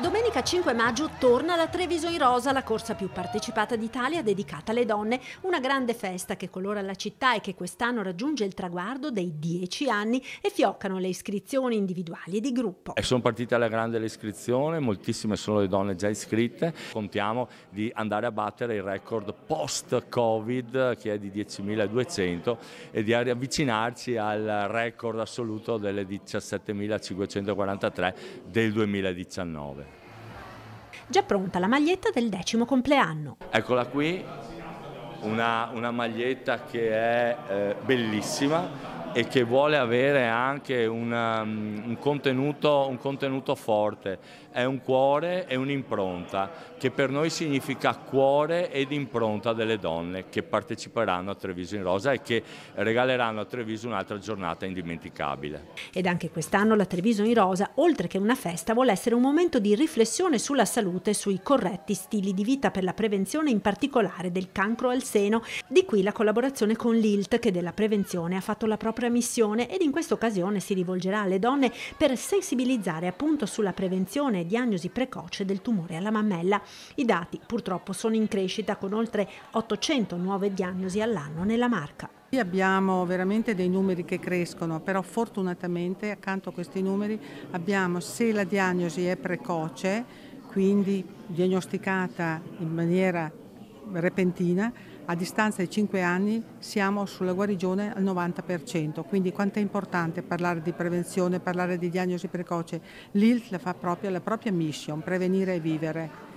Domenica 5 maggio torna la Treviso in Rosa la corsa più partecipata d'Italia dedicata alle donne, una grande festa che colora la città e che quest'anno raggiunge il traguardo dei 10 anni e fioccano le iscrizioni individuali e di gruppo. E sono partite alla grande le iscrizioni, moltissime sono le donne già iscritte, contiamo di andare a battere il record post-Covid che è di 10.200 e di avvicinarci al record assoluto delle 17.543 del 2019 già pronta la maglietta del decimo compleanno. Eccola qui, una, una maglietta che è eh, bellissima, e che vuole avere anche una, um, un, contenuto, un, contenuto, forte. È un cuore e un'impronta, che per noi significa cuore ed impronta delle donne che parteciperanno a Treviso in Rosa e che regaleranno a Treviso un'altra giornata indimenticabile. Ed anche quest'anno la Treviso in Rosa, oltre che una festa, vuole essere un momento di riflessione sulla salute e sui corretti stili di vita per la prevenzione in particolare del cancro al seno, di qui la collaborazione con l'ILT che della prevenzione ha fatto la propria propria missione ed in questa occasione si rivolgerà alle donne per sensibilizzare appunto sulla prevenzione e diagnosi precoce del tumore alla mammella. I dati purtroppo sono in crescita con oltre 800 nuove diagnosi all'anno nella marca. Abbiamo veramente dei numeri che crescono, però fortunatamente accanto a questi numeri abbiamo se la diagnosi è precoce, quindi diagnosticata in maniera repentina, a distanza di 5 anni siamo sulla guarigione al 90%, quindi quanto è importante parlare di prevenzione, parlare di diagnosi precoce. L'ILT fa proprio la propria mission, prevenire e vivere.